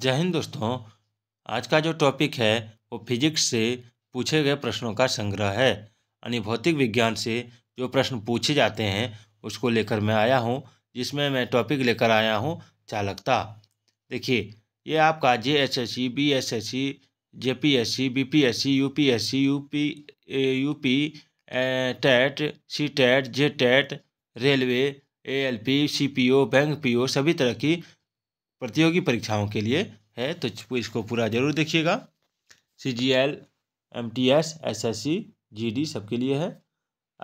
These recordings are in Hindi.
जय हिंद दोस्तों आज का जो टॉपिक है वो फिजिक्स से पूछे गए प्रश्नों का संग्रह है यानी भौतिक विज्ञान से जो प्रश्न पूछे जाते हैं उसको लेकर मैं आया हूँ जिसमें मैं टॉपिक लेकर आया हूँ चालकता देखिए ये आपका J S S C B S S C J P S C B P S C U P S C U P U P TET C TET J TET railway A L P C P O bank P O सभी तरह की प्रतियोगी परीक्षाओं के लिए है तो इसको पूरा जरूर देखिएगा C G L M T S S S C G D सबके लिए है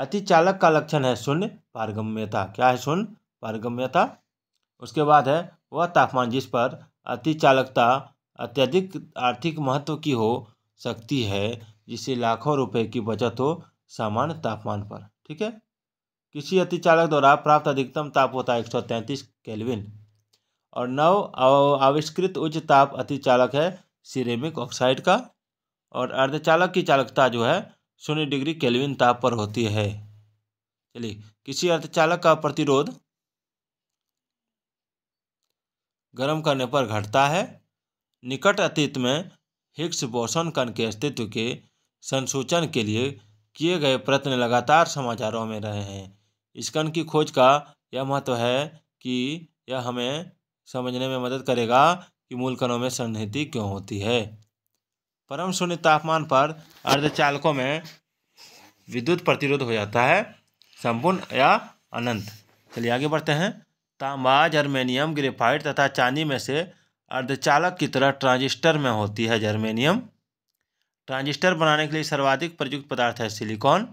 अति चालक का लक्षण है शून्य पारगम्यता क्या है शून्य पारगम्यता उसके बाद है वह तापमान जिस पर अति चालकता अत्यधिक आर्थिक महत्व की हो सकती है जिससे लाखों रुपए की बचत हो सामान्य तापमान पर ठीक है किसी अति चालक द्वारा प्राप्त अधिकतम ताप होता है एक सौ तैंतीस केल्विन और नव आविष्कृत उच्च ताप अतिचालक है सिरेमिक ऑक्साइड का और अर्धचालक की चालकता जो है शून्य डिग्री केल्विन ताप पर होती है चलिए किसी अर्धचालक का प्रतिरोध गर्म करने पर घटता है निकट अतीत में हिग्स बोसन कण के अस्तित्व के संसूचन के लिए किए गए प्रयत्न लगातार समाचारों में रहे हैं इस कण की खोज का यह महत्व है कि यह हमें समझने में मदद करेगा कि मूल कणों में सन्निहिति क्यों होती है परम शून्य तापमान पर अर्धचालकों में विद्युत प्रतिरोध हो जाता है संपूर्ण या अनंत चलिए आगे बढ़ते हैं तांबा जर्मेनियम ग्रेफाइट तथा चांदी में से अर्धचालक की तरह ट्रांजिस्टर में होती है जर्मेनियम ट्रांजिस्टर बनाने के लिए सर्वाधिक प्रयुक्त पदार्थ है सिलिकॉन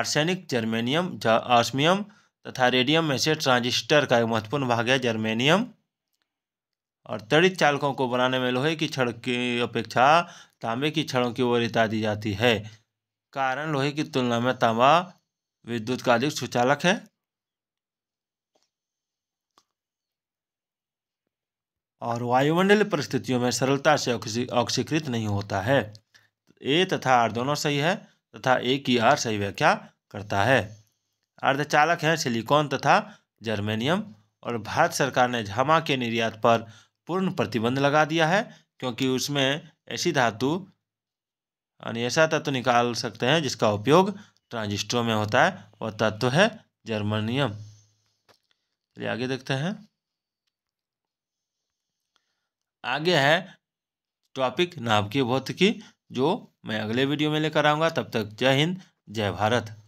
आर्सेनिक जर्मेनियम ऑस्मियम तथा रेडियम में से ट्रांजिस्टर का एक महत्वपूर्ण भाग है जर्मेनियम और तड़ित चालकों को बनाने में लोहे की छड़ की अपेक्षा तांबे की छड़ों की वरीता दी जाती है कारण लोहे की तुलना में तांबा विद्युत का अधिक सुचालक है और वायुमंडलीय परिस्थितियों में सरलता से ऑक्सीकृत नहीं होता है ए तथा आर दोनों सही है तथा ए की आर सही व्याख्या करता है अर्धचालक हैं सिलिकॉन तथा जर्मेनियम और भारत सरकार ने झमा के निर्यात पर पूर्ण प्रतिबंध लगा दिया है क्योंकि उसमें ऐसी धातु यानी ऐसा तत्व निकाल सकते हैं जिसका उपयोग ट्रांजिस्टरों में होता है वह तत्व है जर्मनियम चलिए आगे देखते हैं आगे है टॉपिक नाभिकीय भौतिकी जो मैं अगले वीडियो में लेकर आऊँगा तब तक जय हिंद जय भारत